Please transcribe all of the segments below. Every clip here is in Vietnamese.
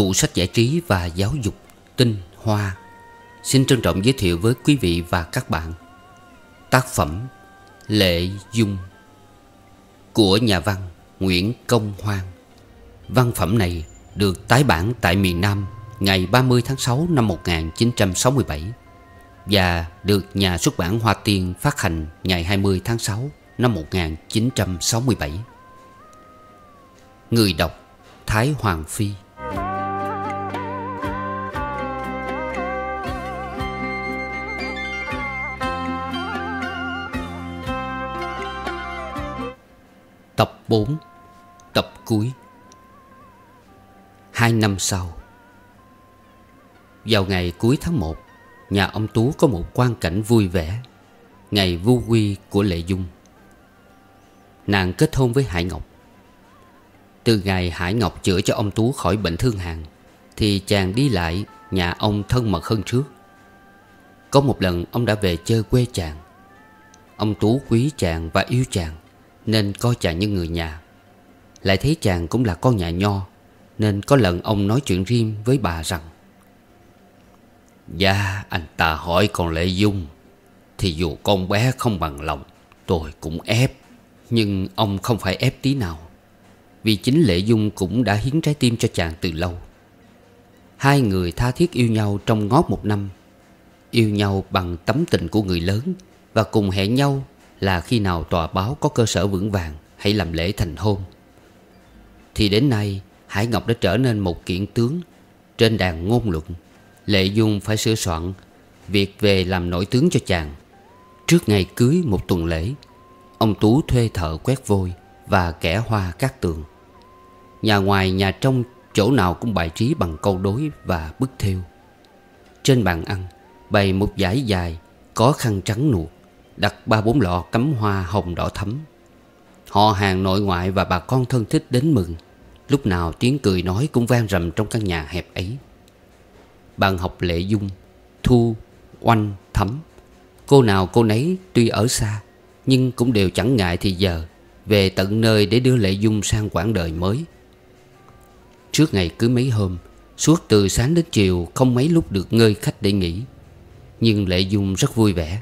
tủ sách giải trí và giáo dục tinh hoa Xin trân trọng giới thiệu với quý vị và các bạn Tác phẩm Lệ Dung Của nhà văn Nguyễn Công Hoan Văn phẩm này được tái bản tại miền Nam ngày 30 tháng 6 năm 1967 và được nhà xuất bản Hoa Tiên phát hành ngày 20 tháng 6 năm 1967. Người đọc Thái Hoàng Phi Tập 4 Tập cuối Hai năm sau Vào ngày cuối tháng 1 Nhà ông Tú có một quan cảnh vui vẻ Ngày vu quy của Lệ Dung Nàng kết hôn với Hải Ngọc Từ ngày Hải Ngọc chữa cho ông Tú khỏi bệnh thương hàn Thì chàng đi lại nhà ông thân mật hơn trước Có một lần ông đã về chơi quê chàng Ông Tú quý chàng và yêu chàng nên coi chàng như người nhà Lại thấy chàng cũng là con nhà nho Nên có lần ông nói chuyện riêng với bà rằng Dạ anh ta hỏi con Lệ Dung Thì dù con bé không bằng lòng Tôi cũng ép Nhưng ông không phải ép tí nào Vì chính Lệ Dung cũng đã hiến trái tim cho chàng từ lâu Hai người tha thiết yêu nhau trong ngót một năm Yêu nhau bằng tấm tình của người lớn Và cùng hẹn nhau là khi nào tòa báo có cơ sở vững vàng hãy làm lễ thành hôn. Thì đến nay, Hải Ngọc đã trở nên một kiện tướng trên đàn ngôn luận. Lệ Dung phải sửa soạn việc về làm nổi tướng cho chàng. Trước ngày cưới một tuần lễ, ông Tú thuê thợ quét vôi và kẻ hoa các tường. Nhà ngoài nhà trong chỗ nào cũng bài trí bằng câu đối và bức thêu. Trên bàn ăn bày một dải dài có khăn trắng nuột đặt ba bốn lọ cắm hoa hồng đỏ thắm. Họ hàng nội ngoại và bà con thân thích đến mừng. Lúc nào tiếng cười nói cũng vang rầm trong căn nhà hẹp ấy. Bạn học lệ dung, thu, oanh, thấm. Cô nào cô nấy tuy ở xa, nhưng cũng đều chẳng ngại thì giờ về tận nơi để đưa Lệ Dung sang quãng đời mới. Trước ngày cứ mấy hôm, suốt từ sáng đến chiều không mấy lúc được ngơi khách để nghỉ. Nhưng Lệ Dung rất vui vẻ.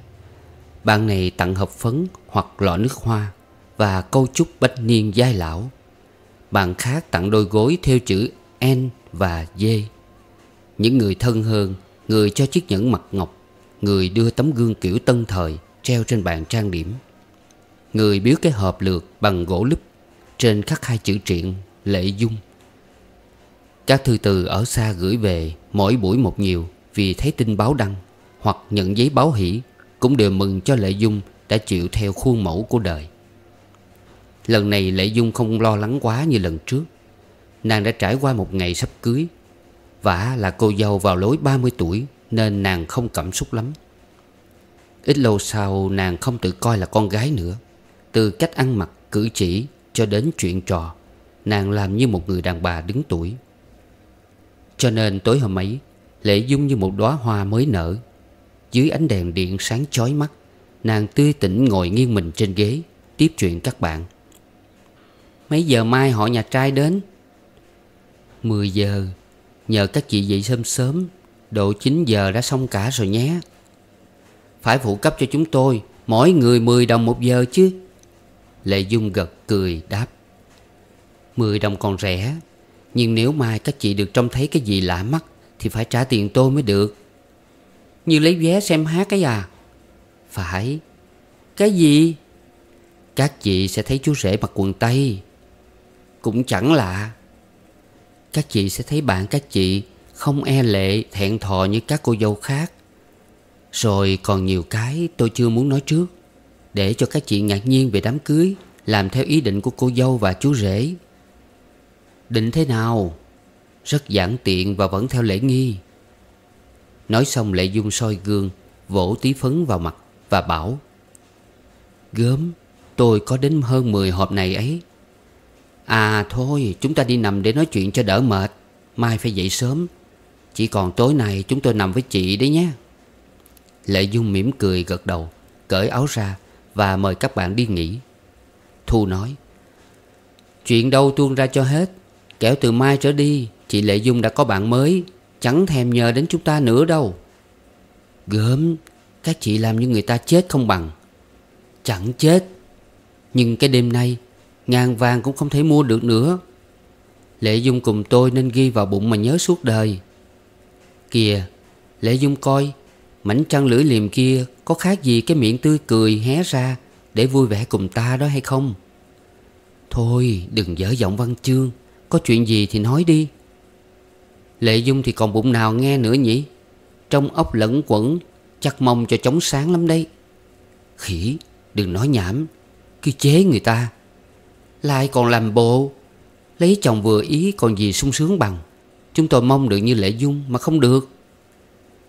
Bạn này tặng hộp phấn hoặc lọ nước hoa Và câu chúc bách niên giai lão Bạn khác tặng đôi gối theo chữ N và D Những người thân hơn Người cho chiếc nhẫn mặt ngọc Người đưa tấm gương kiểu tân thời Treo trên bàn trang điểm Người biếu cái hộp lược bằng gỗ lúp Trên khắc hai chữ triện Lệ Dung Các thư từ ở xa gửi về Mỗi buổi một nhiều Vì thấy tin báo đăng Hoặc nhận giấy báo hỷ cũng đều mừng cho Lệ Dung đã chịu theo khuôn mẫu của đời Lần này Lệ Dung không lo lắng quá như lần trước Nàng đã trải qua một ngày sắp cưới và là cô dâu vào lối 30 tuổi Nên nàng không cảm xúc lắm Ít lâu sau nàng không tự coi là con gái nữa Từ cách ăn mặc, cử chỉ cho đến chuyện trò Nàng làm như một người đàn bà đứng tuổi Cho nên tối hôm ấy Lệ Dung như một đóa hoa mới nở dưới ánh đèn điện sáng chói mắt Nàng tươi tỉnh ngồi nghiêng mình trên ghế Tiếp chuyện các bạn Mấy giờ mai họ nhà trai đến 10 giờ Nhờ các chị dậy sớm sớm Độ 9 giờ đã xong cả rồi nhé Phải phụ cấp cho chúng tôi Mỗi người 10 đồng một giờ chứ Lệ Dung gật cười đáp 10 đồng còn rẻ Nhưng nếu mai các chị được trông thấy cái gì lạ mắt Thì phải trả tiền tôi mới được như lấy vé xem hát ấy à Phải Cái gì Các chị sẽ thấy chú rể mặc quần tây Cũng chẳng lạ Các chị sẽ thấy bạn các chị Không e lệ thẹn thò như các cô dâu khác Rồi còn nhiều cái tôi chưa muốn nói trước Để cho các chị ngạc nhiên về đám cưới Làm theo ý định của cô dâu và chú rể Định thế nào Rất giản tiện và vẫn theo lễ nghi Nói xong lại Dung soi gương Vỗ tí phấn vào mặt và bảo Gớm Tôi có đến hơn 10 hộp này ấy À thôi Chúng ta đi nằm để nói chuyện cho đỡ mệt Mai phải dậy sớm Chỉ còn tối nay chúng tôi nằm với chị đấy nhé Lệ Dung mỉm cười gật đầu Cởi áo ra Và mời các bạn đi nghỉ Thu nói Chuyện đâu tuôn ra cho hết Kẻo từ mai trở đi Chị Lệ Dung đã có bạn mới Chẳng thèm nhờ đến chúng ta nữa đâu Gớm Các chị làm như người ta chết không bằng Chẳng chết Nhưng cái đêm nay Ngàn vàng cũng không thể mua được nữa lễ Dung cùng tôi nên ghi vào bụng mà nhớ suốt đời Kìa lễ Dung coi Mảnh trăng lưỡi liềm kia Có khác gì cái miệng tươi cười hé ra Để vui vẻ cùng ta đó hay không Thôi đừng dở giọng văn chương Có chuyện gì thì nói đi Lệ Dung thì còn bụng nào nghe nữa nhỉ Trong ốc lẫn quẩn Chắc mong cho chống sáng lắm đây. Khỉ đừng nói nhảm Cứ chế người ta Lại còn làm bộ Lấy chồng vừa ý còn gì sung sướng bằng Chúng tôi mong được như Lệ Dung mà không được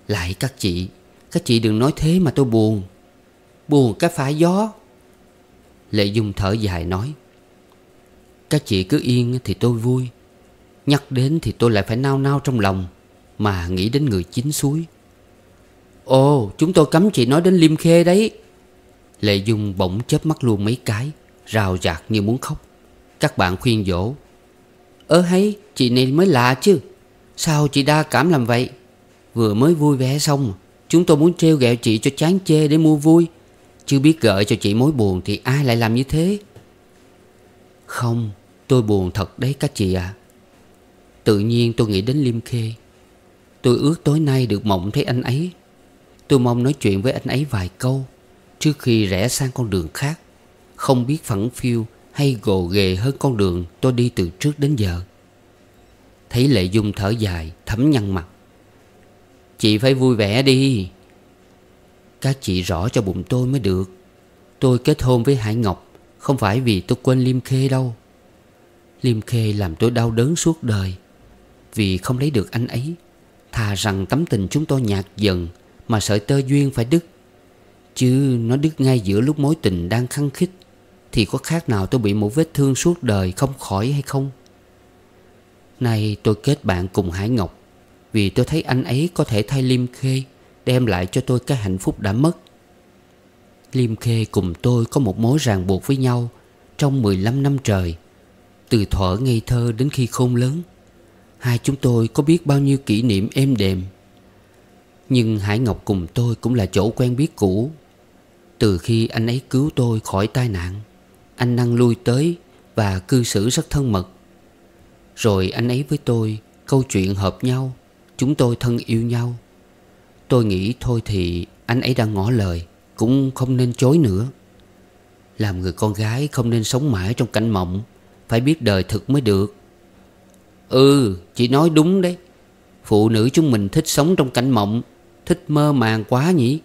Lại các chị Các chị đừng nói thế mà tôi buồn Buồn cái phải gió Lệ Dung thở dài nói Các chị cứ yên thì tôi vui Nhắc đến thì tôi lại phải nao nao trong lòng Mà nghĩ đến người chín suối Ồ chúng tôi cấm chị nói đến Liêm Khê đấy Lệ Dung bỗng chớp mắt luôn mấy cái Rào rạc như muốn khóc Các bạn khuyên dỗ Ơ hay chị này mới lạ chứ Sao chị đa cảm làm vậy Vừa mới vui vẻ xong Chúng tôi muốn treo ghẹo chị cho chán chê để mua vui Chứ biết gợi cho chị mối buồn Thì ai lại làm như thế Không tôi buồn thật đấy các chị ạ à. Tự nhiên tôi nghĩ đến Liêm Khê Tôi ước tối nay được mộng thấy anh ấy Tôi mong nói chuyện với anh ấy vài câu Trước khi rẽ sang con đường khác Không biết phẳng phiêu hay gồ ghề hơn con đường tôi đi từ trước đến giờ Thấy Lệ Dung thở dài thấm nhăn mặt Chị phải vui vẻ đi Các chị rõ cho bụng tôi mới được Tôi kết hôn với Hải Ngọc Không phải vì tôi quên Liêm Khê đâu Liêm Khê làm tôi đau đớn suốt đời vì không lấy được anh ấy Thà rằng tấm tình chúng tôi nhạt dần Mà sợi tơ duyên phải đứt Chứ nó đứt ngay giữa lúc mối tình đang khăng khít Thì có khác nào tôi bị một vết thương suốt đời không khỏi hay không Nay tôi kết bạn cùng Hải Ngọc Vì tôi thấy anh ấy có thể thay Liêm Khê Đem lại cho tôi cái hạnh phúc đã mất Liêm Khê cùng tôi có một mối ràng buộc với nhau Trong 15 năm trời Từ thuở ngây thơ đến khi khôn lớn Hai chúng tôi có biết bao nhiêu kỷ niệm êm đềm Nhưng Hải Ngọc cùng tôi cũng là chỗ quen biết cũ Từ khi anh ấy cứu tôi khỏi tai nạn Anh năng lui tới và cư xử rất thân mật Rồi anh ấy với tôi câu chuyện hợp nhau Chúng tôi thân yêu nhau Tôi nghĩ thôi thì anh ấy đang ngỏ lời Cũng không nên chối nữa Làm người con gái không nên sống mãi trong cảnh mộng Phải biết đời thực mới được Ừ chị nói đúng đấy Phụ nữ chúng mình thích sống trong cảnh mộng Thích mơ màng quá nhỉ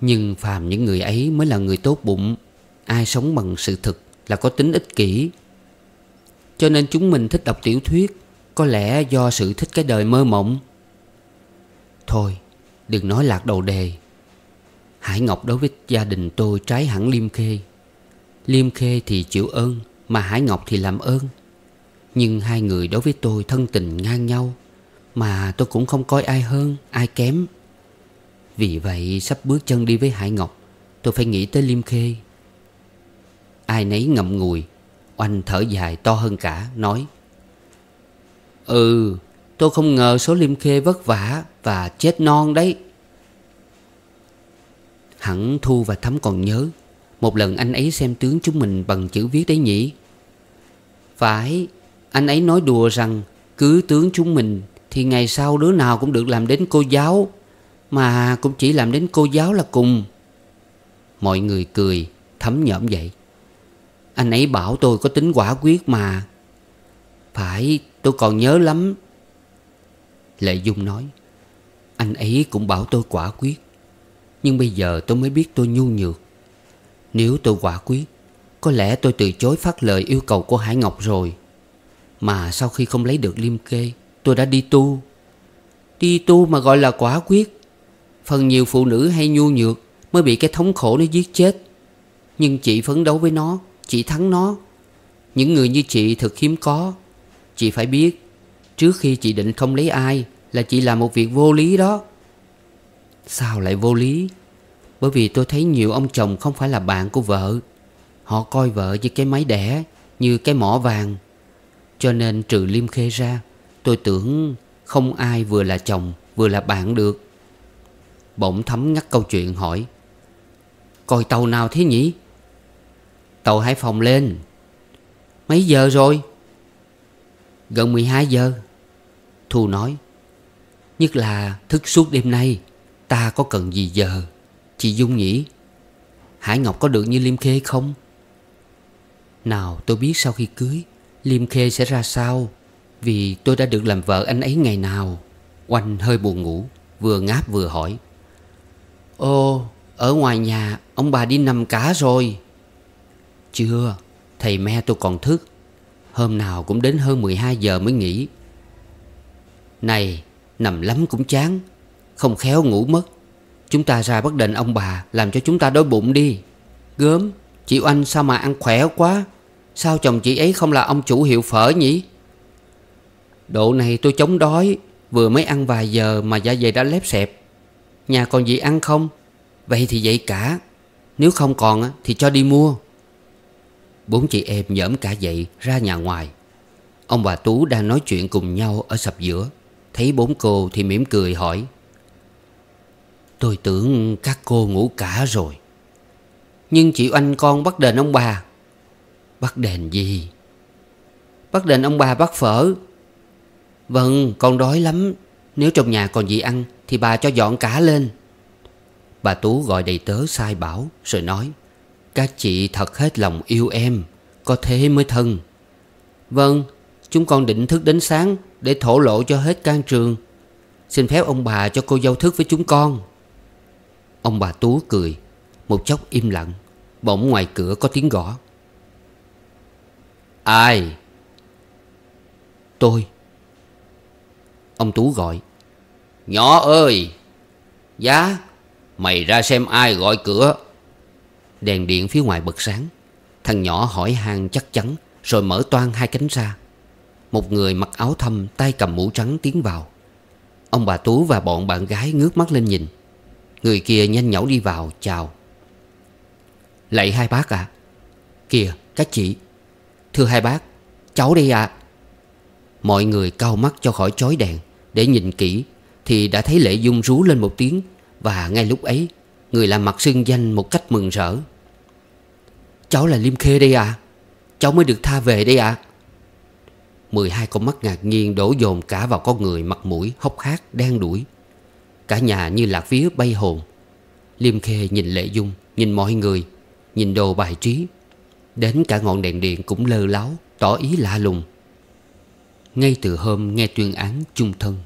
Nhưng phàm những người ấy mới là người tốt bụng Ai sống bằng sự thực là có tính ích kỷ Cho nên chúng mình thích đọc tiểu thuyết Có lẽ do sự thích cái đời mơ mộng Thôi đừng nói lạc đầu đề Hải Ngọc đối với gia đình tôi trái hẳn Liêm Khê Liêm Khê thì chịu ơn Mà Hải Ngọc thì làm ơn nhưng hai người đối với tôi thân tình ngang nhau Mà tôi cũng không coi ai hơn, ai kém Vì vậy sắp bước chân đi với Hải Ngọc Tôi phải nghĩ tới Liêm Khê Ai nấy ngậm ngùi Oanh thở dài to hơn cả Nói Ừ tôi không ngờ số Liêm Khê vất vả Và chết non đấy Hẳn Thu và Thắm còn nhớ Một lần anh ấy xem tướng chúng mình bằng chữ viết đấy nhỉ Phải anh ấy nói đùa rằng cứ tướng chúng mình thì ngày sau đứa nào cũng được làm đến cô giáo mà cũng chỉ làm đến cô giáo là cùng. Mọi người cười, thấm nhõm vậy. Anh ấy bảo tôi có tính quả quyết mà. Phải, tôi còn nhớ lắm. Lệ Dung nói, anh ấy cũng bảo tôi quả quyết. Nhưng bây giờ tôi mới biết tôi nhu nhược. Nếu tôi quả quyết, có lẽ tôi từ chối phát lời yêu cầu của Hải Ngọc rồi. Mà sau khi không lấy được liêm kê Tôi đã đi tu Đi tu mà gọi là quả quyết Phần nhiều phụ nữ hay nhu nhược Mới bị cái thống khổ nó giết chết Nhưng chị phấn đấu với nó Chị thắng nó Những người như chị thực hiếm có Chị phải biết Trước khi chị định không lấy ai Là chị làm một việc vô lý đó Sao lại vô lý Bởi vì tôi thấy nhiều ông chồng không phải là bạn của vợ Họ coi vợ như cái máy đẻ Như cái mỏ vàng cho nên trừ Liêm Khê ra Tôi tưởng không ai vừa là chồng vừa là bạn được Bỗng thấm ngắt câu chuyện hỏi Coi tàu nào thế nhỉ? Tàu Hải Phòng lên Mấy giờ rồi? Gần 12 giờ Thu nói Nhất là thức suốt đêm nay Ta có cần gì giờ Chị Dung nhỉ Hải Ngọc có được như Liêm Khê không Nào tôi biết sau khi cưới Liêm Khê sẽ ra sao Vì tôi đã được làm vợ anh ấy ngày nào Oanh hơi buồn ngủ Vừa ngáp vừa hỏi Ô ở ngoài nhà Ông bà đi nằm cả rồi Chưa Thầy me tôi còn thức Hôm nào cũng đến hơn 12 giờ mới nghỉ Này Nằm lắm cũng chán Không khéo ngủ mất Chúng ta ra bất định ông bà Làm cho chúng ta đói bụng đi Gớm Chị Oanh sao mà ăn khỏe quá Sao chồng chị ấy không là ông chủ hiệu phở nhỉ Độ này tôi chống đói Vừa mới ăn vài giờ mà dạ dày đã lép xẹp Nhà còn gì ăn không Vậy thì vậy cả Nếu không còn thì cho đi mua Bốn chị em nhỡm cả dậy ra nhà ngoài Ông bà Tú đang nói chuyện cùng nhau ở sập giữa Thấy bốn cô thì mỉm cười hỏi Tôi tưởng các cô ngủ cả rồi Nhưng chị anh con bắt đền ông bà Bắt đền gì Bắt đền ông bà bắt phở Vâng con đói lắm Nếu trong nhà còn gì ăn Thì bà cho dọn cả lên Bà Tú gọi đầy tớ sai bảo Rồi nói Các chị thật hết lòng yêu em Có thế mới thân Vâng Chúng con định thức đến sáng Để thổ lộ cho hết can trường Xin phép ông bà cho cô dâu thức với chúng con Ông bà Tú cười Một chốc im lặng Bỗng ngoài cửa có tiếng gõ Ai Tôi Ông Tú gọi Nhỏ ơi Giá Mày ra xem ai gọi cửa Đèn điện phía ngoài bật sáng Thằng nhỏ hỏi hàng chắc chắn Rồi mở toan hai cánh ra Một người mặc áo thâm tay cầm mũ trắng tiến vào Ông bà Tú và bọn bạn gái ngước mắt lên nhìn Người kia nhanh nhẩu đi vào chào Lạy hai bác ạ à. Kìa các chị Thưa hai bác Cháu đây ạ à. Mọi người cao mắt cho khỏi chói đèn Để nhìn kỹ Thì đã thấy Lệ Dung rú lên một tiếng Và ngay lúc ấy Người làm mặt xưng danh một cách mừng rỡ Cháu là Liêm Khê đây ạ à? Cháu mới được tha về đây ạ à? 12 con mắt ngạc nhiên đổ dồn cả vào con người mặt mũi hốc hác đen đuổi Cả nhà như lạc vía bay hồn Liêm Khê nhìn Lệ Dung Nhìn mọi người Nhìn đồ bài trí Đến cả ngọn đèn điện cũng lơ láo Tỏ ý lạ lùng Ngay từ hôm nghe tuyên án chung thân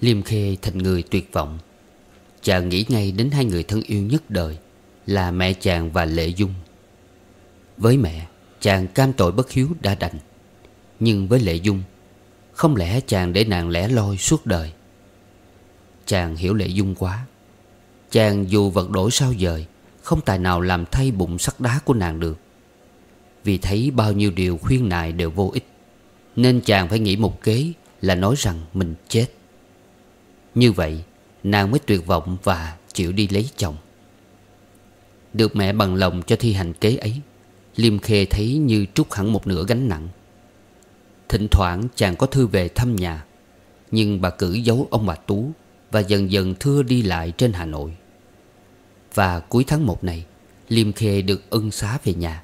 Liêm Khê thành người tuyệt vọng Chàng nghĩ ngay đến hai người thân yêu nhất đời Là mẹ chàng và Lệ Dung Với mẹ Chàng cam tội bất hiếu đã đành Nhưng với Lệ Dung Không lẽ chàng để nàng lẻ loi suốt đời Chàng hiểu Lệ Dung quá Chàng dù vật đổi sao dời Không tài nào làm thay bụng sắt đá của nàng được vì thấy bao nhiêu điều khuyên nại đều vô ích Nên chàng phải nghĩ một kế Là nói rằng mình chết Như vậy Nàng mới tuyệt vọng và chịu đi lấy chồng Được mẹ bằng lòng cho thi hành kế ấy Liêm Khê thấy như trút hẳn một nửa gánh nặng Thỉnh thoảng chàng có thư về thăm nhà Nhưng bà cử giấu ông bà Tú Và dần dần thưa đi lại trên Hà Nội Và cuối tháng một này Liêm Khê được ân xá về nhà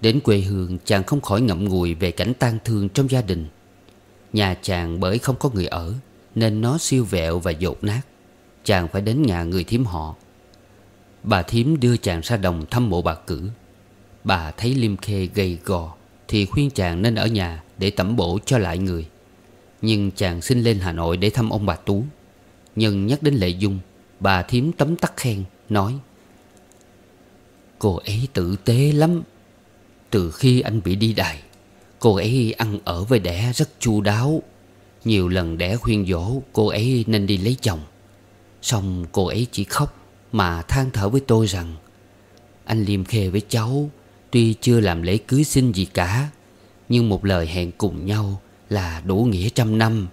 Đến quê hương chàng không khỏi ngậm ngùi về cảnh tang thương trong gia đình Nhà chàng bởi không có người ở Nên nó siêu vẹo và dột nát Chàng phải đến nhà người thím họ Bà thím đưa chàng ra đồng thăm mộ bà cử Bà thấy Liêm Khê gầy gò Thì khuyên chàng nên ở nhà để tẩm bổ cho lại người Nhưng chàng xin lên Hà Nội để thăm ông bà Tú Nhưng nhắc đến Lệ Dung Bà thím tấm tắc khen Nói Cô ấy tử tế lắm từ khi anh bị đi đày Cô ấy ăn ở với đẻ rất chu đáo Nhiều lần đẻ khuyên dỗ cô ấy nên đi lấy chồng Xong cô ấy chỉ khóc mà than thở với tôi rằng Anh liêm khê với cháu Tuy chưa làm lễ cưới xin gì cả Nhưng một lời hẹn cùng nhau là đủ nghĩa trăm năm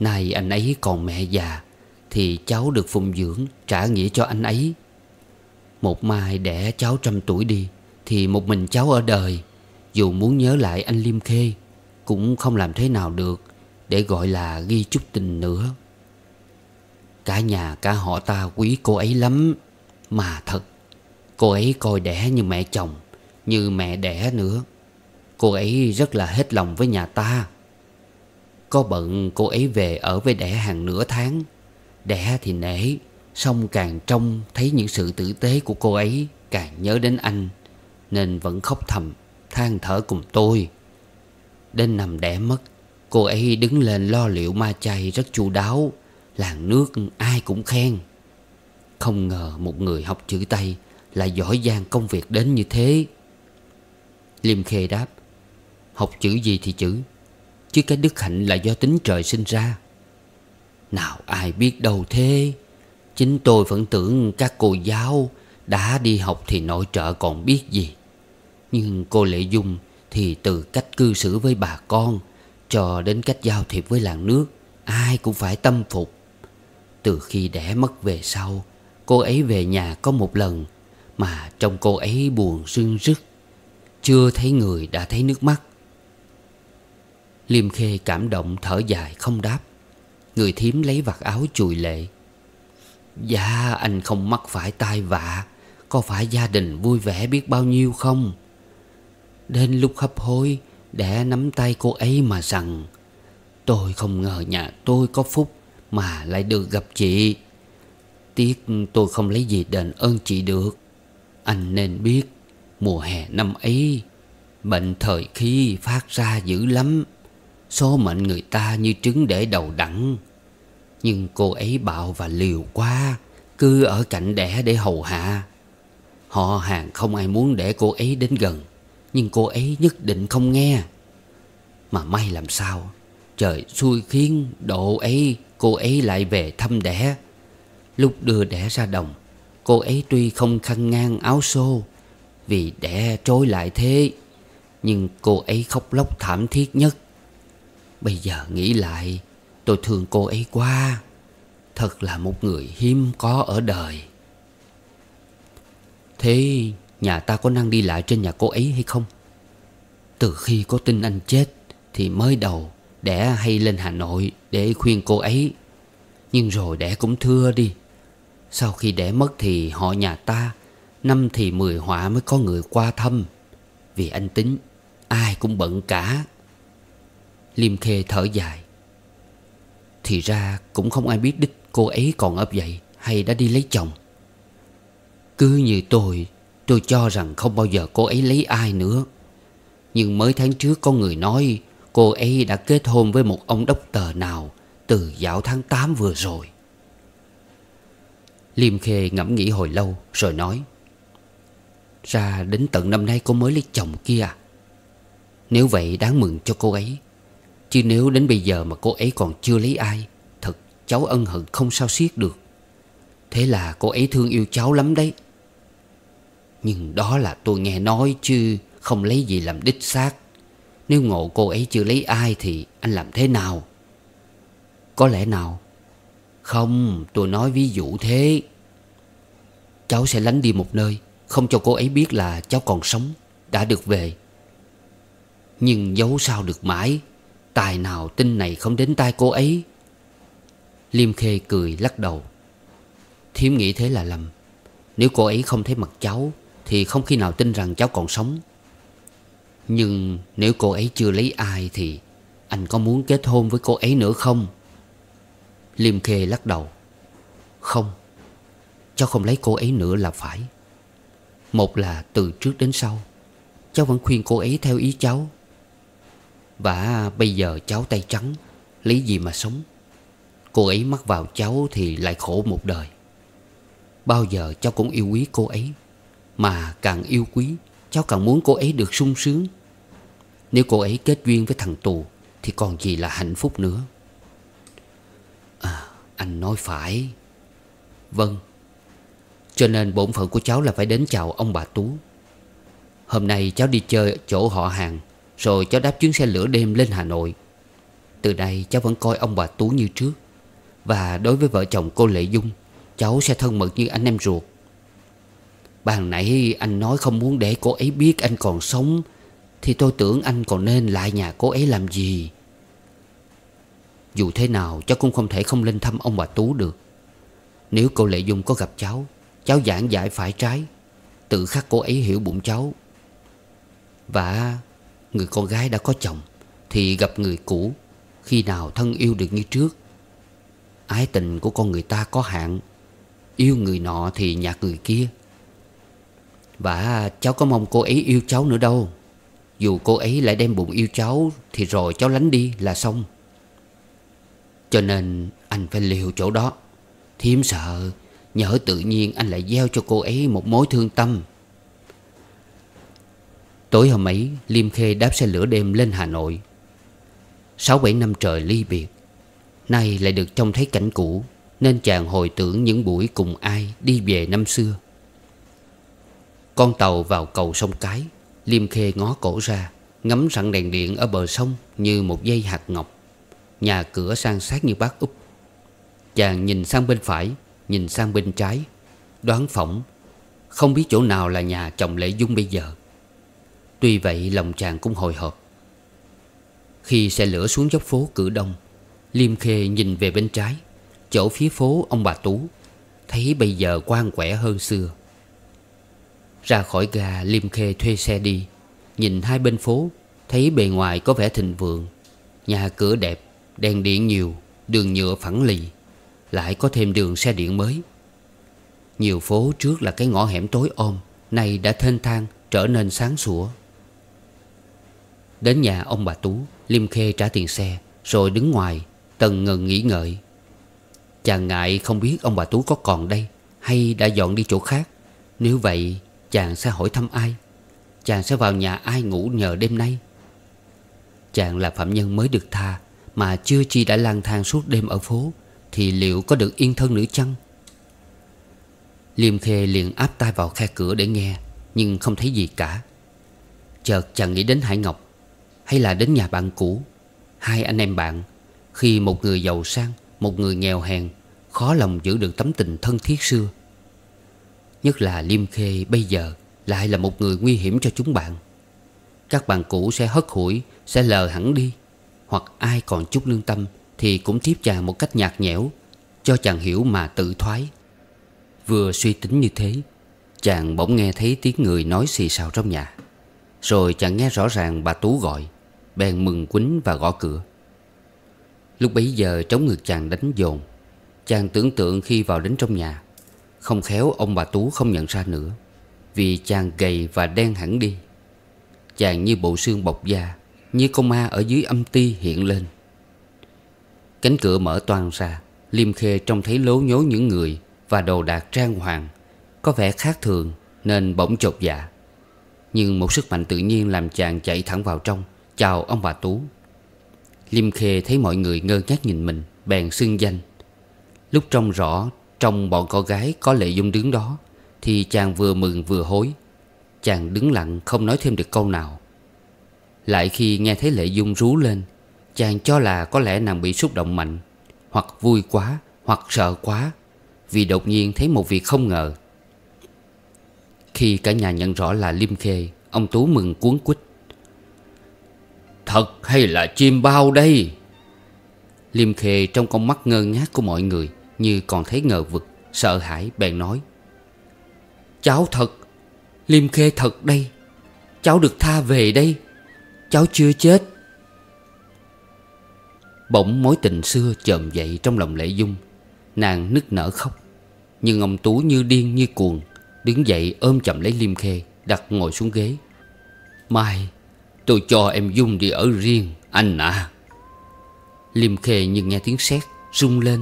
Nay anh ấy còn mẹ già Thì cháu được phụng dưỡng trả nghĩa cho anh ấy Một mai đẻ cháu trăm tuổi đi thì một mình cháu ở đời Dù muốn nhớ lại anh Liêm Khê Cũng không làm thế nào được Để gọi là ghi chút tình nữa Cả nhà cả họ ta quý cô ấy lắm Mà thật Cô ấy coi đẻ như mẹ chồng Như mẹ đẻ nữa Cô ấy rất là hết lòng với nhà ta Có bận cô ấy về ở với đẻ hàng nửa tháng Đẻ thì nể song càng trông thấy những sự tử tế của cô ấy Càng nhớ đến anh nên vẫn khóc thầm than thở cùng tôi Đến nằm đẻ mất Cô ấy đứng lên lo liệu ma chay rất chu đáo Làng nước ai cũng khen Không ngờ một người học chữ Tây Lại giỏi giang công việc đến như thế Liêm Khê đáp Học chữ gì thì chữ Chứ cái đức hạnh là do tính trời sinh ra Nào ai biết đâu thế Chính tôi vẫn tưởng các cô giáo đã đi học thì nội trợ còn biết gì Nhưng cô Lệ Dung thì từ cách cư xử với bà con Cho đến cách giao thiệp với làng nước Ai cũng phải tâm phục Từ khi đẻ mất về sau Cô ấy về nhà có một lần Mà trong cô ấy buồn sưng rức Chưa thấy người đã thấy nước mắt Liêm Khê cảm động thở dài không đáp Người thím lấy vạt áo chùi lệ Dạ anh không mắc phải tai vạ có phải gia đình vui vẻ biết bao nhiêu không Đến lúc hấp hối Đẻ nắm tay cô ấy mà rằng Tôi không ngờ nhà tôi có phúc Mà lại được gặp chị Tiếc tôi không lấy gì đền ơn chị được Anh nên biết Mùa hè năm ấy Bệnh thời khi phát ra dữ lắm Số mệnh người ta như trứng để đầu đẳng Nhưng cô ấy bạo và liều quá Cứ ở cạnh đẻ để hầu hạ Họ hàng không ai muốn để cô ấy đến gần Nhưng cô ấy nhất định không nghe Mà may làm sao Trời xui khiến độ ấy Cô ấy lại về thăm đẻ Lúc đưa đẻ ra đồng Cô ấy tuy không khăn ngang áo xô Vì đẻ trối lại thế Nhưng cô ấy khóc lóc thảm thiết nhất Bây giờ nghĩ lại Tôi thương cô ấy quá Thật là một người hiếm có ở đời Thế nhà ta có năng đi lại trên nhà cô ấy hay không Từ khi có tin anh chết Thì mới đầu đẻ hay lên Hà Nội để khuyên cô ấy Nhưng rồi đẻ cũng thưa đi Sau khi đẻ mất thì họ nhà ta Năm thì mười họa mới có người qua thăm Vì anh tính ai cũng bận cả Liêm Khê thở dài Thì ra cũng không ai biết đích cô ấy còn ở dậy hay đã đi lấy chồng cứ như tôi Tôi cho rằng không bao giờ cô ấy lấy ai nữa Nhưng mới tháng trước có người nói Cô ấy đã kết hôn với một ông đốc tờ nào Từ dạo tháng 8 vừa rồi Liêm Khê ngẫm nghĩ hồi lâu rồi nói Ra đến tận năm nay cô mới lấy chồng kia à? Nếu vậy đáng mừng cho cô ấy Chứ nếu đến bây giờ mà cô ấy còn chưa lấy ai Thật cháu ân hận không sao xiết được Thế là cô ấy thương yêu cháu lắm đấy nhưng đó là tôi nghe nói chứ không lấy gì làm đích xác Nếu ngộ cô ấy chưa lấy ai thì anh làm thế nào? Có lẽ nào? Không, tôi nói ví dụ thế Cháu sẽ lánh đi một nơi Không cho cô ấy biết là cháu còn sống Đã được về Nhưng giấu sao được mãi Tài nào tin này không đến tai cô ấy Liêm Khê cười lắc đầu Thiếm nghĩ thế là lầm Nếu cô ấy không thấy mặt cháu thì không khi nào tin rằng cháu còn sống Nhưng nếu cô ấy chưa lấy ai thì Anh có muốn kết hôn với cô ấy nữa không Liêm Khê lắc đầu Không Cháu không lấy cô ấy nữa là phải Một là từ trước đến sau Cháu vẫn khuyên cô ấy theo ý cháu Và bây giờ cháu tay trắng Lấy gì mà sống Cô ấy mắc vào cháu thì lại khổ một đời Bao giờ cháu cũng yêu quý cô ấy mà càng yêu quý Cháu càng muốn cô ấy được sung sướng Nếu cô ấy kết duyên với thằng tù Thì còn gì là hạnh phúc nữa à, Anh nói phải Vâng Cho nên bổn phận của cháu là phải đến chào ông bà Tú Hôm nay cháu đi chơi chỗ họ hàng Rồi cháu đáp chuyến xe lửa đêm lên Hà Nội Từ đây cháu vẫn coi ông bà Tú như trước Và đối với vợ chồng cô Lệ Dung Cháu sẽ thân mật như anh em ruột Ban nãy anh nói không muốn để cô ấy biết anh còn sống Thì tôi tưởng anh còn nên lại nhà cô ấy làm gì Dù thế nào cháu cũng không thể không lên thăm ông bà Tú được Nếu cô Lệ Dung có gặp cháu Cháu giảng giải phải trái Tự khắc cô ấy hiểu bụng cháu Và người con gái đã có chồng Thì gặp người cũ Khi nào thân yêu được như trước Ái tình của con người ta có hạn Yêu người nọ thì nhạt người kia và cháu có mong cô ấy yêu cháu nữa đâu Dù cô ấy lại đem bụng yêu cháu Thì rồi cháu lánh đi là xong Cho nên anh phải liều chỗ đó Thiếm sợ Nhỡ tự nhiên anh lại gieo cho cô ấy một mối thương tâm Tối hôm ấy Liêm Khê đáp xe lửa đêm lên Hà Nội sáu bảy năm trời ly biệt Nay lại được trông thấy cảnh cũ Nên chàng hồi tưởng những buổi cùng ai đi về năm xưa con tàu vào cầu sông Cái Liêm Khê ngó cổ ra Ngắm sẵn đèn điện ở bờ sông Như một dây hạt ngọc Nhà cửa sang sát như bát úp Chàng nhìn sang bên phải Nhìn sang bên trái Đoán phỏng Không biết chỗ nào là nhà chồng lễ Dung bây giờ Tuy vậy lòng chàng cũng hồi hộp Khi xe lửa xuống dốc phố cử đông Liêm Khê nhìn về bên trái Chỗ phía phố ông bà Tú Thấy bây giờ quan quẻ hơn xưa ra khỏi gà, Liêm Khê thuê xe đi Nhìn hai bên phố Thấy bề ngoài có vẻ thịnh vượng Nhà cửa đẹp Đèn điện nhiều Đường nhựa phẳng lì Lại có thêm đường xe điện mới Nhiều phố trước là cái ngõ hẻm tối om Nay đã thênh thang Trở nên sáng sủa Đến nhà ông bà Tú Liêm Khê trả tiền xe Rồi đứng ngoài Tần ngần nghĩ ngợi Chàng ngại không biết ông bà Tú có còn đây Hay đã dọn đi chỗ khác Nếu vậy Chàng sẽ hỏi thăm ai Chàng sẽ vào nhà ai ngủ nhờ đêm nay Chàng là phạm nhân mới được tha Mà chưa chi đã lang thang suốt đêm ở phố Thì liệu có được yên thân nữa chăng Liêm Khê liền áp tai vào khe cửa để nghe Nhưng không thấy gì cả Chợt chàng nghĩ đến Hải Ngọc Hay là đến nhà bạn cũ Hai anh em bạn Khi một người giàu sang Một người nghèo hèn Khó lòng giữ được tấm tình thân thiết xưa Nhất là Liêm Khê bây giờ Lại là một người nguy hiểm cho chúng bạn Các bạn cũ sẽ hất hủi Sẽ lờ hẳn đi Hoặc ai còn chút lương tâm Thì cũng tiếp chàng một cách nhạt nhẽo Cho chàng hiểu mà tự thoái Vừa suy tính như thế Chàng bỗng nghe thấy tiếng người nói xì xào trong nhà Rồi chàng nghe rõ ràng bà Tú gọi Bèn mừng quýnh và gõ cửa Lúc bấy giờ trống ngược chàng đánh dồn Chàng tưởng tượng khi vào đến trong nhà không khéo ông bà Tú không nhận ra nữa Vì chàng gầy và đen hẳn đi Chàng như bộ xương bọc da Như con ma ở dưới âm ti hiện lên Cánh cửa mở toàn ra Liêm Khê trông thấy lố nhố những người Và đồ đạc trang hoàng Có vẻ khác thường Nên bỗng chột dạ Nhưng một sức mạnh tự nhiên làm chàng chạy thẳng vào trong Chào ông bà Tú Liêm Khê thấy mọi người ngơ ngác nhìn mình Bèn xưng danh Lúc trông rõ trong bọn con gái có Lệ Dung đứng đó Thì chàng vừa mừng vừa hối Chàng đứng lặng không nói thêm được câu nào Lại khi nghe thấy Lệ Dung rú lên Chàng cho là có lẽ nàng bị xúc động mạnh Hoặc vui quá Hoặc sợ quá Vì đột nhiên thấy một việc không ngờ Khi cả nhà nhận rõ là Liêm Khê Ông Tú mừng cuốn quýt Thật hay là chim bao đây Liêm Khê trong con mắt ngơ ngác của mọi người như còn thấy ngờ vực Sợ hãi bèn nói Cháu thật Liêm khê thật đây Cháu được tha về đây Cháu chưa chết Bỗng mối tình xưa chồm dậy trong lòng Lệ Dung Nàng nức nở khóc Nhưng ông Tú như điên như cuồng Đứng dậy ôm chầm lấy Liêm Khê Đặt ngồi xuống ghế Mai tôi cho em Dung đi ở riêng Anh à Liêm Khê như nghe tiếng sét rung lên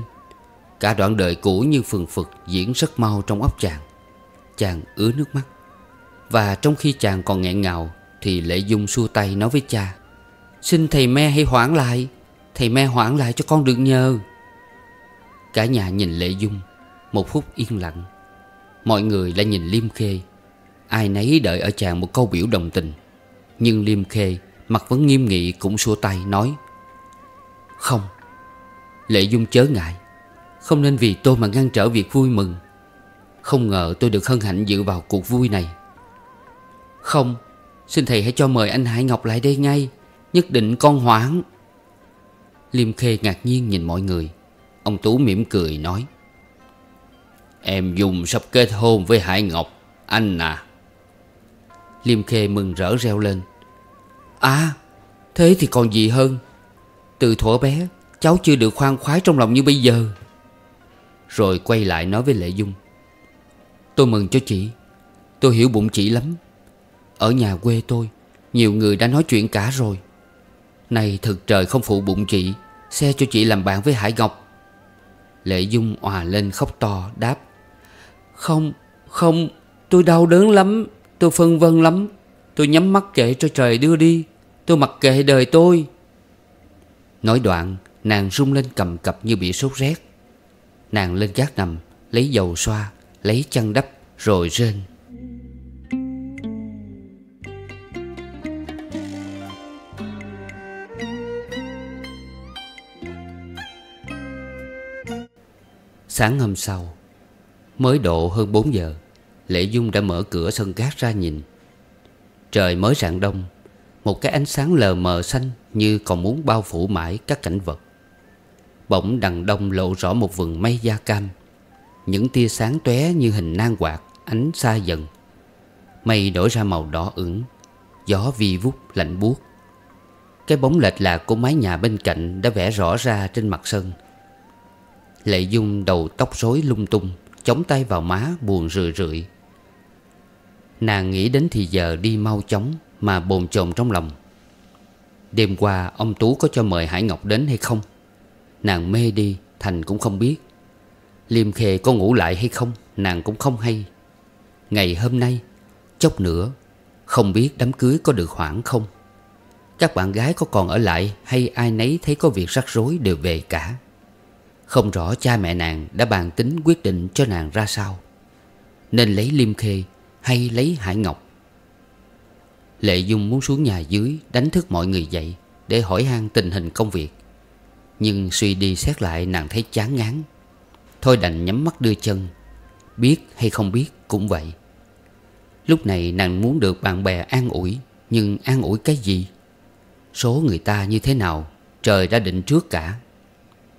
Cả đoạn đời cũ như phừng phực diễn rất mau trong óc chàng Chàng ứa nước mắt Và trong khi chàng còn nghẹn ngào Thì Lệ Dung xua tay nói với cha Xin thầy me hãy hoãn lại Thầy me hoãn lại cho con được nhờ Cả nhà nhìn Lệ Dung Một phút yên lặng Mọi người lại nhìn Liêm Khê Ai nấy đợi ở chàng một câu biểu đồng tình Nhưng Liêm Khê Mặt vẫn nghiêm nghị cũng xua tay nói Không Lệ Dung chớ ngại không nên vì tôi mà ngăn trở việc vui mừng Không ngờ tôi được hân hạnh dự vào cuộc vui này Không Xin thầy hãy cho mời anh Hải Ngọc lại đây ngay Nhất định con hoảng Liêm Khê ngạc nhiên nhìn mọi người Ông Tú mỉm cười nói Em Dung sắp kết hôn với Hải Ngọc Anh à Liêm Khê mừng rỡ reo lên À Thế thì còn gì hơn Từ thuở bé Cháu chưa được khoan khoái trong lòng như bây giờ rồi quay lại nói với Lệ Dung Tôi mừng cho chị Tôi hiểu bụng chị lắm Ở nhà quê tôi Nhiều người đã nói chuyện cả rồi Này thực trời không phụ bụng chị Xe cho chị làm bạn với Hải Ngọc Lệ Dung òa lên khóc to đáp Không, không Tôi đau đớn lắm Tôi phân vân lắm Tôi nhắm mắt kệ cho trời đưa đi Tôi mặc kệ đời tôi Nói đoạn nàng rung lên cầm cập như bị sốt rét Nàng lên gác nằm Lấy dầu xoa Lấy chăn đắp Rồi rên Sáng hôm sau Mới độ hơn 4 giờ lễ Dung đã mở cửa sân gác ra nhìn Trời mới rạng đông Một cái ánh sáng lờ mờ xanh Như còn muốn bao phủ mãi các cảnh vật Bỗng đằng đông lộ rõ một vườn mây da cam Những tia sáng tóe như hình nan quạt Ánh xa dần Mây đổi ra màu đỏ ửng Gió vi vút lạnh buốt Cái bóng lệch lạc của mái nhà bên cạnh Đã vẽ rõ ra trên mặt sân Lệ Dung đầu tóc rối lung tung Chống tay vào má buồn rười rượi Nàng nghĩ đến thì giờ đi mau chóng Mà bồn chồn trong lòng Đêm qua ông Tú có cho mời Hải Ngọc đến hay không Nàng mê đi Thành cũng không biết Liêm khê có ngủ lại hay không Nàng cũng không hay Ngày hôm nay Chốc nữa Không biết đám cưới có được hoãn không Các bạn gái có còn ở lại Hay ai nấy thấy có việc rắc rối đều về cả Không rõ cha mẹ nàng đã bàn tính quyết định cho nàng ra sao Nên lấy Liêm Khê hay lấy Hải Ngọc Lệ Dung muốn xuống nhà dưới đánh thức mọi người dậy Để hỏi han tình hình công việc nhưng suy đi xét lại nàng thấy chán ngán Thôi đành nhắm mắt đưa chân Biết hay không biết cũng vậy Lúc này nàng muốn được bạn bè an ủi Nhưng an ủi cái gì Số người ta như thế nào Trời đã định trước cả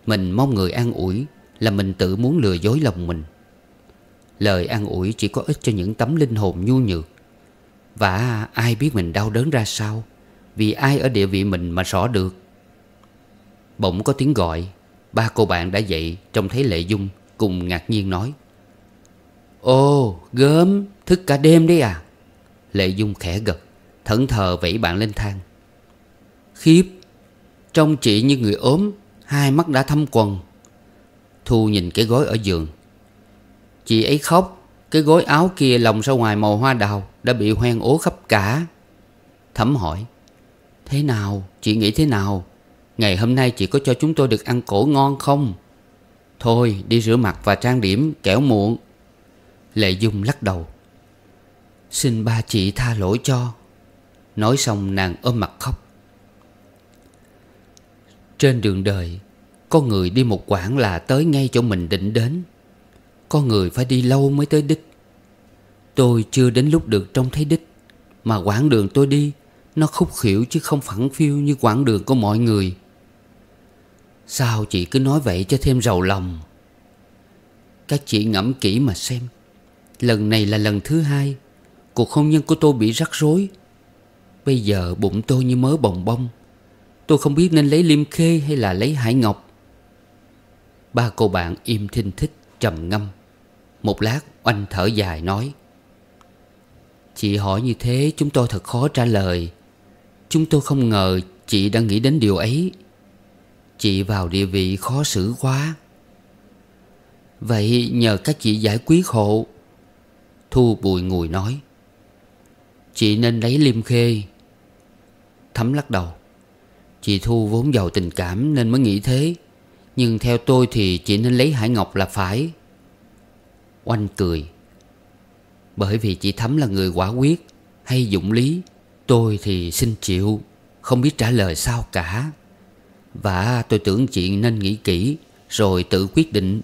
Mình mong người an ủi Là mình tự muốn lừa dối lòng mình Lời an ủi chỉ có ích cho những tấm linh hồn nhu nhược Và ai biết mình đau đớn ra sao Vì ai ở địa vị mình mà rõ được Bỗng có tiếng gọi Ba cô bạn đã dậy Trông thấy Lệ Dung Cùng ngạc nhiên nói Ô gớm Thức cả đêm đấy à Lệ Dung khẽ gật Thẫn thờ vẫy bạn lên thang Khiếp Trông chị như người ốm Hai mắt đã thâm quần Thu nhìn cái gối ở giường Chị ấy khóc Cái gối áo kia lồng ra ngoài màu hoa đào Đã bị hoen ố khắp cả Thẩm hỏi Thế nào? Chị nghĩ thế nào? Ngày hôm nay chị có cho chúng tôi được ăn cổ ngon không? Thôi đi rửa mặt và trang điểm kẻo muộn Lệ Dung lắc đầu Xin ba chị tha lỗi cho Nói xong nàng ôm mặt khóc Trên đường đời Có người đi một quãng là tới ngay chỗ mình định đến Có người phải đi lâu mới tới đích Tôi chưa đến lúc được trông thấy đích Mà quãng đường tôi đi Nó khúc khỉu chứ không phẳng phiêu như quãng đường của mọi người Sao chị cứ nói vậy cho thêm rầu lòng Các chị ngẫm kỹ mà xem Lần này là lần thứ hai Cuộc hôn nhân của tôi bị rắc rối Bây giờ bụng tôi như mớ bồng bông Tôi không biết nên lấy liêm khê hay là lấy hải ngọc Ba cô bạn im thinh thích trầm ngâm Một lát oanh thở dài nói Chị hỏi như thế chúng tôi thật khó trả lời Chúng tôi không ngờ chị đã nghĩ đến điều ấy Chị vào địa vị khó xử quá Vậy nhờ các chị giải quyết hộ Thu bùi ngùi nói Chị nên lấy liêm khê Thấm lắc đầu Chị Thu vốn giàu tình cảm nên mới nghĩ thế Nhưng theo tôi thì chị nên lấy Hải Ngọc là phải Oanh cười Bởi vì chị Thấm là người quả quyết Hay dụng lý Tôi thì xin chịu Không biết trả lời sao cả và tôi tưởng chuyện nên nghĩ kỹ Rồi tự quyết định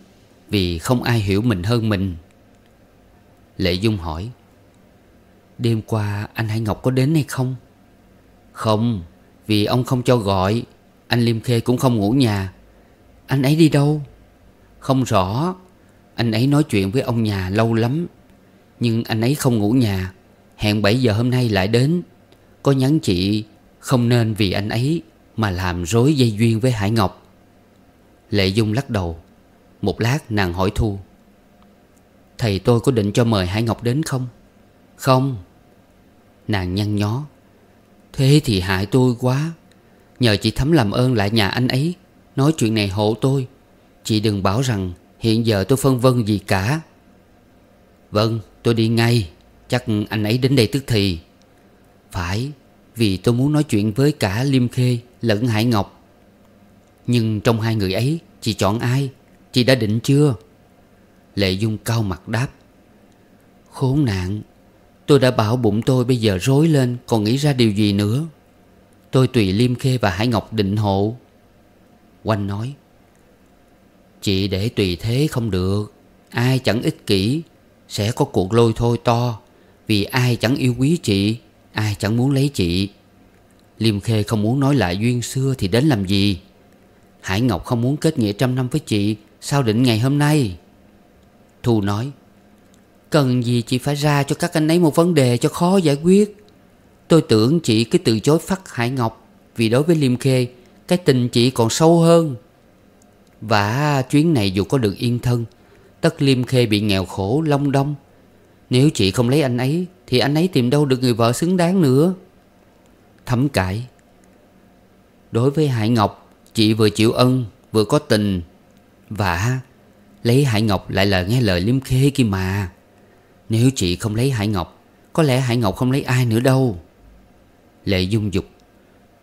Vì không ai hiểu mình hơn mình Lệ Dung hỏi Đêm qua anh Hải Ngọc có đến hay không? Không Vì ông không cho gọi Anh Liêm Khê cũng không ngủ nhà Anh ấy đi đâu? Không rõ Anh ấy nói chuyện với ông nhà lâu lắm Nhưng anh ấy không ngủ nhà Hẹn 7 giờ hôm nay lại đến Có nhắn chị Không nên vì anh ấy mà làm rối dây duyên với Hải Ngọc Lệ Dung lắc đầu Một lát nàng hỏi Thu Thầy tôi có định cho mời Hải Ngọc đến không? Không Nàng nhăn nhó Thế thì hại tôi quá Nhờ chị Thắm làm ơn lại nhà anh ấy Nói chuyện này hộ tôi Chị đừng bảo rằng hiện giờ tôi phân vân gì cả Vâng tôi đi ngay Chắc anh ấy đến đây tức thì Phải Vì tôi muốn nói chuyện với cả Liêm Khê lẫn Hải Ngọc Nhưng trong hai người ấy Chị chọn ai Chị đã định chưa Lệ Dung cao mặt đáp Khốn nạn Tôi đã bảo bụng tôi bây giờ rối lên Còn nghĩ ra điều gì nữa Tôi tùy Liêm Khê và Hải Ngọc định hộ Oanh nói Chị để tùy thế không được Ai chẳng ích kỷ Sẽ có cuộc lôi thôi to Vì ai chẳng yêu quý chị Ai chẳng muốn lấy chị Liêm Khê không muốn nói lại duyên xưa thì đến làm gì Hải Ngọc không muốn kết nghĩa trăm năm với chị Sao định ngày hôm nay Thu nói Cần gì chị phải ra cho các anh ấy một vấn đề cho khó giải quyết Tôi tưởng chị cứ từ chối phát Hải Ngọc Vì đối với Liêm Khê Cái tình chị còn sâu hơn Và chuyến này dù có được yên thân Tất Liêm Khê bị nghèo khổ long đong Nếu chị không lấy anh ấy Thì anh ấy tìm đâu được người vợ xứng đáng nữa thấm cãi Đối với Hải Ngọc Chị vừa chịu ân Vừa có tình Và Lấy Hải Ngọc lại là nghe lời liêm khế kia mà Nếu chị không lấy Hải Ngọc Có lẽ Hải Ngọc không lấy ai nữa đâu Lệ dung dục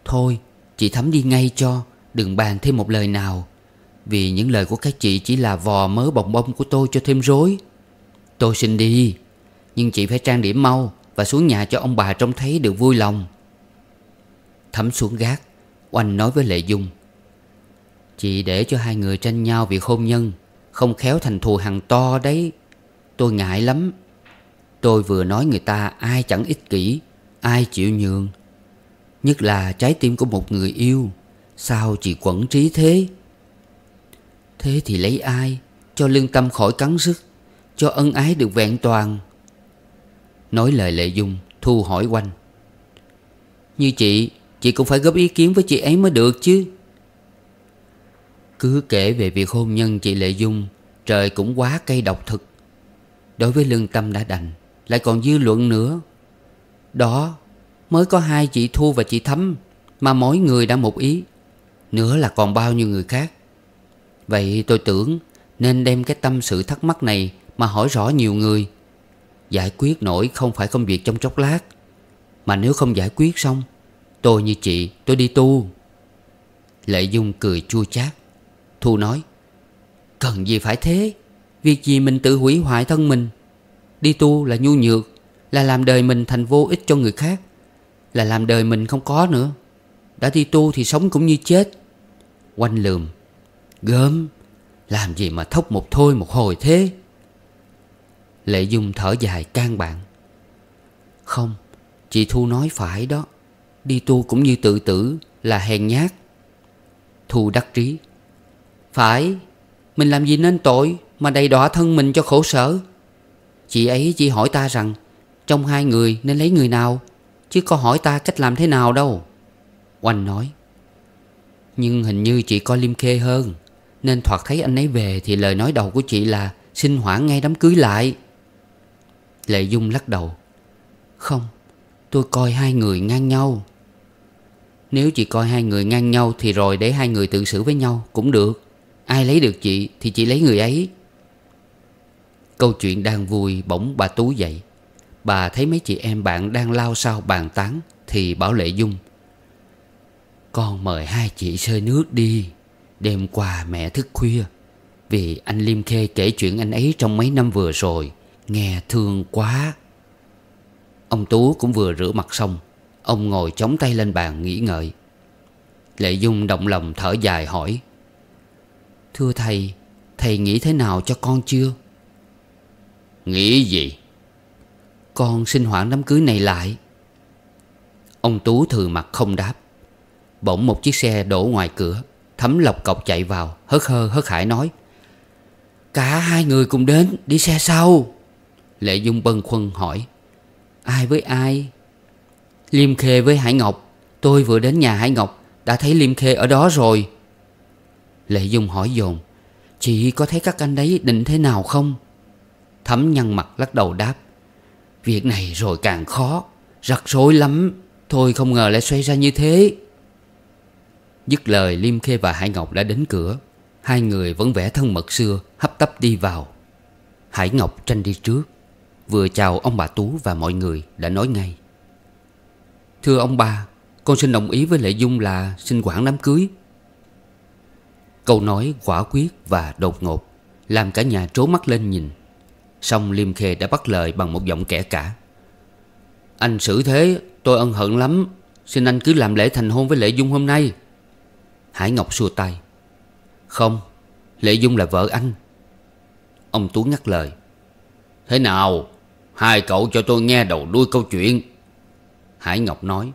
Thôi chị thấm đi ngay cho Đừng bàn thêm một lời nào Vì những lời của các chị chỉ là vò mớ bồng bông của tôi cho thêm rối Tôi xin đi Nhưng chị phải trang điểm mau Và xuống nhà cho ông bà trông thấy được vui lòng thấm xuống gác Oanh nói với Lệ Dung Chị để cho hai người tranh nhau vì hôn nhân Không khéo thành thù hàng to đấy Tôi ngại lắm Tôi vừa nói người ta ai chẳng ích kỷ Ai chịu nhường Nhất là trái tim của một người yêu Sao chị quẩn trí thế Thế thì lấy ai Cho lương tâm khỏi cắn sức Cho ân ái được vẹn toàn Nói lời Lệ Dung Thu hỏi quanh Như chị Chị cũng phải góp ý kiến với chị ấy mới được chứ Cứ kể về việc hôn nhân chị Lệ Dung Trời cũng quá cay độc thực Đối với lương tâm đã đành Lại còn dư luận nữa Đó Mới có hai chị Thu và chị Thấm Mà mỗi người đã một ý Nữa là còn bao nhiêu người khác Vậy tôi tưởng Nên đem cái tâm sự thắc mắc này Mà hỏi rõ nhiều người Giải quyết nổi không phải công việc trong chốc lát Mà nếu không giải quyết xong Tôi như chị tôi đi tu Lệ Dung cười chua chát Thu nói Cần gì phải thế Việc gì mình tự hủy hoại thân mình Đi tu là nhu nhược Là làm đời mình thành vô ích cho người khác Là làm đời mình không có nữa Đã đi tu thì sống cũng như chết Quanh lườm Gớm Làm gì mà thốc một thôi một hồi thế Lệ Dung thở dài can bạn Không Chị Thu nói phải đó Đi tu cũng như tự tử là hèn nhát Thu đắc trí Phải Mình làm gì nên tội Mà đầy đọa thân mình cho khổ sở Chị ấy chỉ hỏi ta rằng Trong hai người nên lấy người nào Chứ có hỏi ta cách làm thế nào đâu Oanh nói Nhưng hình như chị coi liêm khê hơn Nên thoạt thấy anh ấy về Thì lời nói đầu của chị là Xin hoãn ngay đám cưới lại Lệ Dung lắc đầu Không Tôi coi hai người ngang nhau nếu chị coi hai người ngang nhau Thì rồi để hai người tự xử với nhau Cũng được Ai lấy được chị thì chị lấy người ấy Câu chuyện đang vui Bỗng bà Tú dậy Bà thấy mấy chị em bạn đang lao sao bàn tán Thì bảo Lệ Dung Con mời hai chị sơi nước đi Đêm qua mẹ thức khuya Vì anh Liêm Khê kể chuyện anh ấy trong mấy năm vừa rồi Nghe thương quá Ông Tú cũng vừa rửa mặt xong Ông ngồi chống tay lên bàn nghĩ ngợi Lệ Dung động lòng thở dài hỏi Thưa thầy Thầy nghĩ thế nào cho con chưa Nghĩ gì Con xin hoãn đám cưới này lại Ông Tú thừa mặt không đáp Bỗng một chiếc xe đổ ngoài cửa Thấm lọc cọc chạy vào Hớt hơ hớt hải nói Cả hai người cùng đến Đi xe sau Lệ Dung bâng khuâng hỏi Ai với ai Liêm Khê với Hải Ngọc Tôi vừa đến nhà Hải Ngọc Đã thấy Liêm Khê ở đó rồi Lệ Dung hỏi dồn Chị có thấy các anh đấy định thế nào không Thấm nhăn mặt lắc đầu đáp Việc này rồi càng khó Rắc rối lắm Thôi không ngờ lại xoay ra như thế Dứt lời Liêm Khê và Hải Ngọc đã đến cửa Hai người vẫn vẽ thân mật xưa Hấp tấp đi vào Hải Ngọc tranh đi trước Vừa chào ông bà Tú và mọi người Đã nói ngay Thưa ông bà Con xin đồng ý với Lệ Dung là xin quản đám cưới Câu nói quả quyết và đột ngột Làm cả nhà trố mắt lên nhìn Xong Liêm Khê đã bắt lời bằng một giọng kẻ cả Anh xử thế tôi ân hận lắm Xin anh cứ làm lễ thành hôn với Lệ Dung hôm nay Hải Ngọc xua tay Không Lệ Dung là vợ anh Ông Tú ngắt lời Thế nào Hai cậu cho tôi nghe đầu đuôi câu chuyện Hải Ngọc nói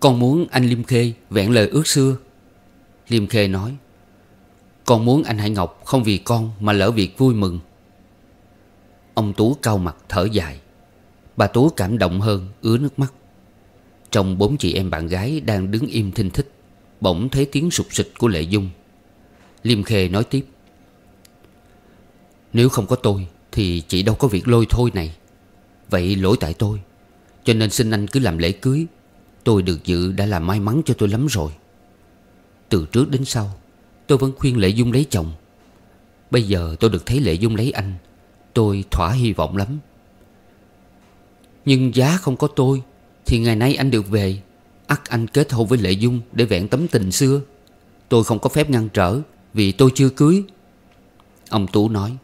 Con muốn anh Liêm Khê vẹn lời ước xưa Liêm Khê nói Con muốn anh Hải Ngọc không vì con mà lỡ việc vui mừng Ông Tú cau mặt thở dài Bà Tú cảm động hơn ứa nước mắt Trong bốn chị em bạn gái đang đứng im thinh thích Bỗng thấy tiếng sụp sịch của Lệ Dung Liêm Khê nói tiếp Nếu không có tôi Thì chị đâu có việc lôi thôi này Vậy lỗi tại tôi cho nên xin anh cứ làm lễ cưới Tôi được dự đã là may mắn cho tôi lắm rồi Từ trước đến sau Tôi vẫn khuyên Lệ Dung lấy chồng Bây giờ tôi được thấy Lệ Dung lấy anh Tôi thỏa hy vọng lắm Nhưng giá không có tôi Thì ngày nay anh được về ắt anh kết hôn với Lệ Dung Để vẹn tấm tình xưa Tôi không có phép ngăn trở Vì tôi chưa cưới Ông Tú nói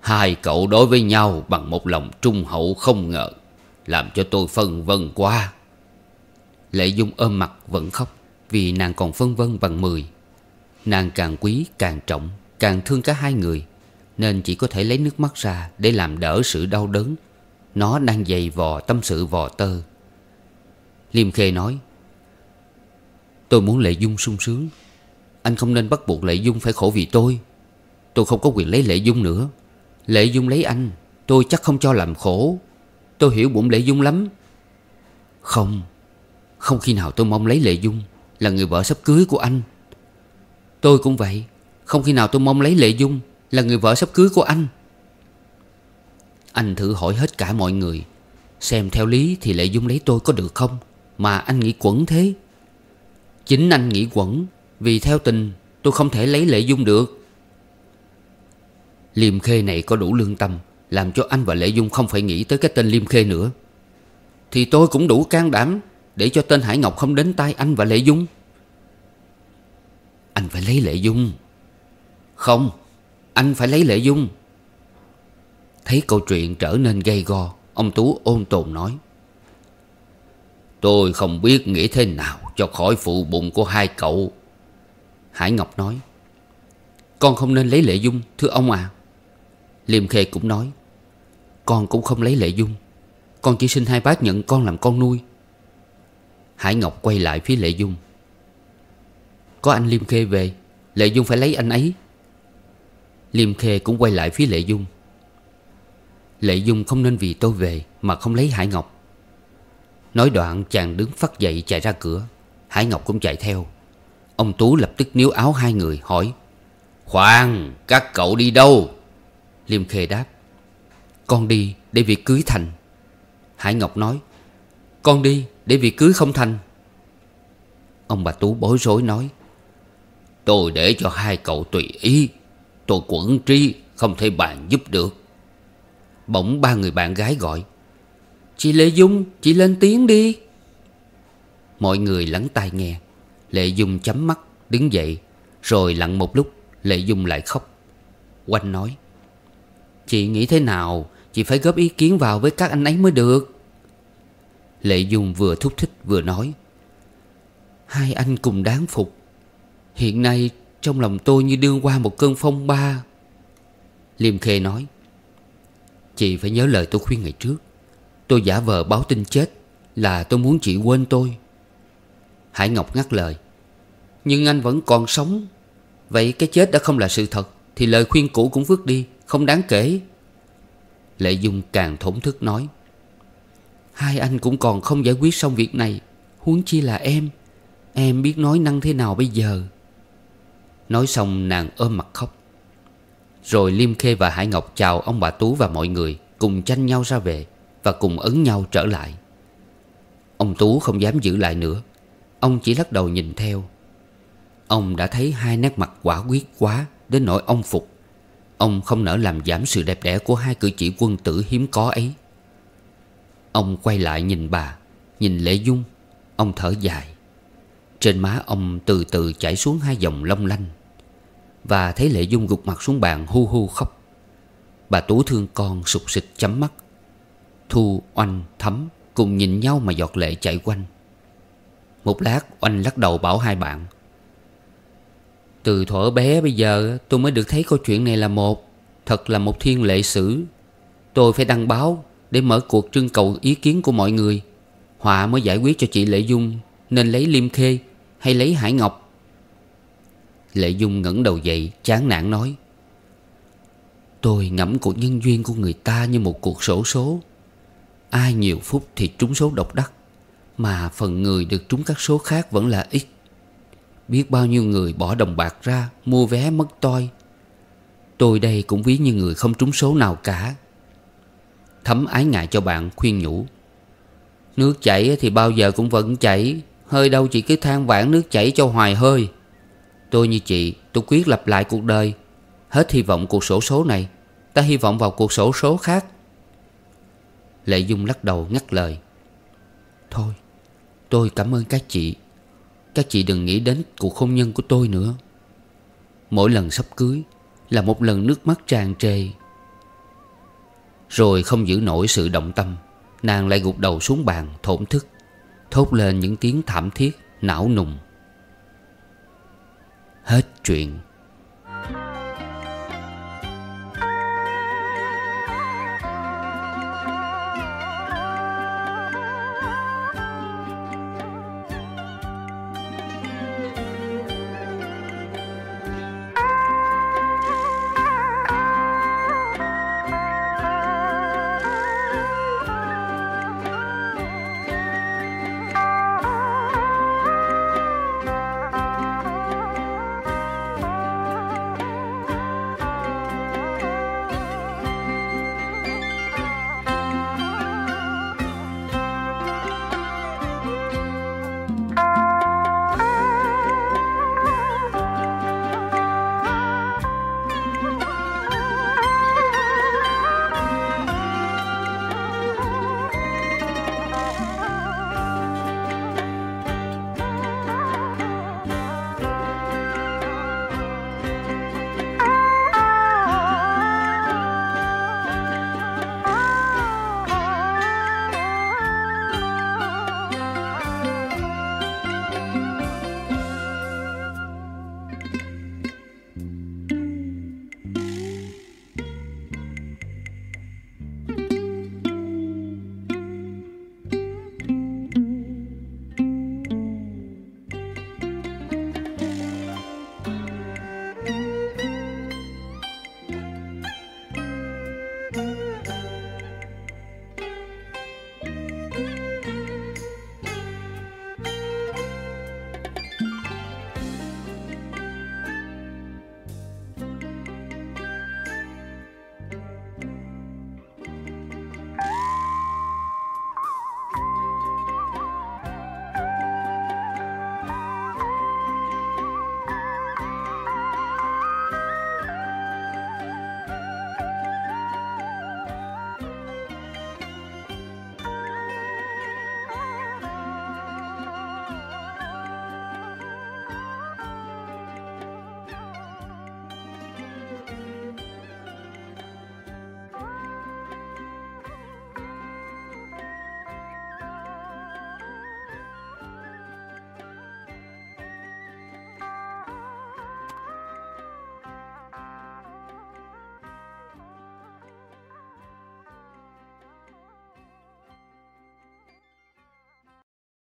Hai cậu đối với nhau bằng một lòng trung hậu không ngờ làm cho tôi phân vân quá Lệ Dung ôm mặt vẫn khóc Vì nàng còn phân vân bằng mười Nàng càng quý càng trọng Càng thương cả hai người Nên chỉ có thể lấy nước mắt ra Để làm đỡ sự đau đớn Nó đang dày vò tâm sự vò tơ Liêm Khê nói Tôi muốn Lệ Dung sung sướng Anh không nên bắt buộc Lệ Dung phải khổ vì tôi Tôi không có quyền lấy Lệ Dung nữa Lệ Dung lấy anh Tôi chắc không cho làm khổ Tôi hiểu bụng Lệ Dung lắm Không Không khi nào tôi mong lấy Lệ Dung Là người vợ sắp cưới của anh Tôi cũng vậy Không khi nào tôi mong lấy Lệ Dung Là người vợ sắp cưới của anh Anh thử hỏi hết cả mọi người Xem theo lý thì Lệ Dung lấy tôi có được không Mà anh nghĩ quẩn thế Chính anh nghĩ quẩn Vì theo tình tôi không thể lấy Lệ Dung được liêm khê này có đủ lương tâm làm cho anh và Lệ Dung không phải nghĩ tới cái tên Liêm Khê nữa Thì tôi cũng đủ can đảm Để cho tên Hải Ngọc không đến tay anh và Lệ Dung Anh phải lấy Lệ Dung Không Anh phải lấy Lệ Dung Thấy câu chuyện trở nên gay go Ông Tú ôn tồn nói Tôi không biết nghĩ thế nào Cho khỏi phụ bụng của hai cậu Hải Ngọc nói Con không nên lấy Lệ Dung Thưa ông à Liêm Khê cũng nói con cũng không lấy Lệ Dung Con chỉ xin hai bác nhận con làm con nuôi Hải Ngọc quay lại phía Lệ Dung Có anh Liêm Khê về Lệ Dung phải lấy anh ấy Liêm Khê cũng quay lại phía Lệ Dung Lệ Dung không nên vì tôi về Mà không lấy Hải Ngọc Nói đoạn chàng đứng phát dậy chạy ra cửa Hải Ngọc cũng chạy theo Ông Tú lập tức níu áo hai người hỏi Khoan các cậu đi đâu Liêm Khê đáp con đi để việc cưới thành Hải Ngọc nói Con đi để việc cưới không thành Ông bà Tú bối rối nói Tôi để cho hai cậu tùy ý Tôi quẩn tri không thể bàn giúp được Bỗng ba người bạn gái gọi Chị Lê Dung, chị lên tiếng đi Mọi người lắng tai nghe Lệ Dung chấm mắt, đứng dậy Rồi lặng một lúc, Lệ Dung lại khóc Quanh nói Chị nghĩ thế nào Chị phải góp ý kiến vào với các anh ấy mới được Lệ Dung vừa thúc thích vừa nói Hai anh cùng đáng phục Hiện nay trong lòng tôi như đương qua một cơn phong ba Liêm Khê nói Chị phải nhớ lời tôi khuyên ngày trước Tôi giả vờ báo tin chết Là tôi muốn chị quên tôi Hải Ngọc ngắt lời Nhưng anh vẫn còn sống Vậy cái chết đã không là sự thật Thì lời khuyên cũ cũng vứt đi Không đáng kể Lệ Dung càng thổn thức nói Hai anh cũng còn không giải quyết xong việc này Huống chi là em Em biết nói năng thế nào bây giờ Nói xong nàng ôm mặt khóc Rồi Liêm Khê và Hải Ngọc chào ông bà Tú và mọi người Cùng tranh nhau ra về Và cùng ấn nhau trở lại Ông Tú không dám giữ lại nữa Ông chỉ lắc đầu nhìn theo Ông đã thấy hai nét mặt quả quyết quá Đến nỗi ông phục Ông không nỡ làm giảm sự đẹp đẽ của hai cử chỉ quân tử hiếm có ấy Ông quay lại nhìn bà Nhìn Lệ Dung Ông thở dài Trên má ông từ từ chảy xuống hai dòng long lanh Và thấy Lệ Dung gục mặt xuống bàn hu hu khóc Bà Tú thương con sụp sịch chấm mắt Thu, Oanh, Thấm cùng nhìn nhau mà giọt lệ chạy quanh Một lát Oanh lắc đầu bảo hai bạn từ thuở bé bây giờ tôi mới được thấy câu chuyện này là một Thật là một thiên lệ sử Tôi phải đăng báo để mở cuộc trưng cầu ý kiến của mọi người Họa mới giải quyết cho chị Lệ Dung Nên lấy Liêm Khê hay lấy Hải Ngọc Lệ Dung ngẩng đầu dậy chán nản nói Tôi ngẫm cuộc nhân duyên của người ta như một cuộc sổ số Ai nhiều phút thì trúng số độc đắc Mà phần người được trúng các số khác vẫn là ít Biết bao nhiêu người bỏ đồng bạc ra Mua vé mất toi Tôi đây cũng ví như người không trúng số nào cả Thấm ái ngại cho bạn khuyên nhủ Nước chảy thì bao giờ cũng vẫn chảy Hơi đâu chỉ cứ than vãn nước chảy cho hoài hơi Tôi như chị Tôi quyết lặp lại cuộc đời Hết hy vọng cuộc sổ số này Ta hy vọng vào cuộc sổ số khác Lệ Dung lắc đầu ngắt lời Thôi Tôi cảm ơn các chị các chị đừng nghĩ đến cuộc hôn nhân của tôi nữa Mỗi lần sắp cưới Là một lần nước mắt tràn trề Rồi không giữ nổi sự động tâm Nàng lại gục đầu xuống bàn thổn thức Thốt lên những tiếng thảm thiết Não nùng Hết chuyện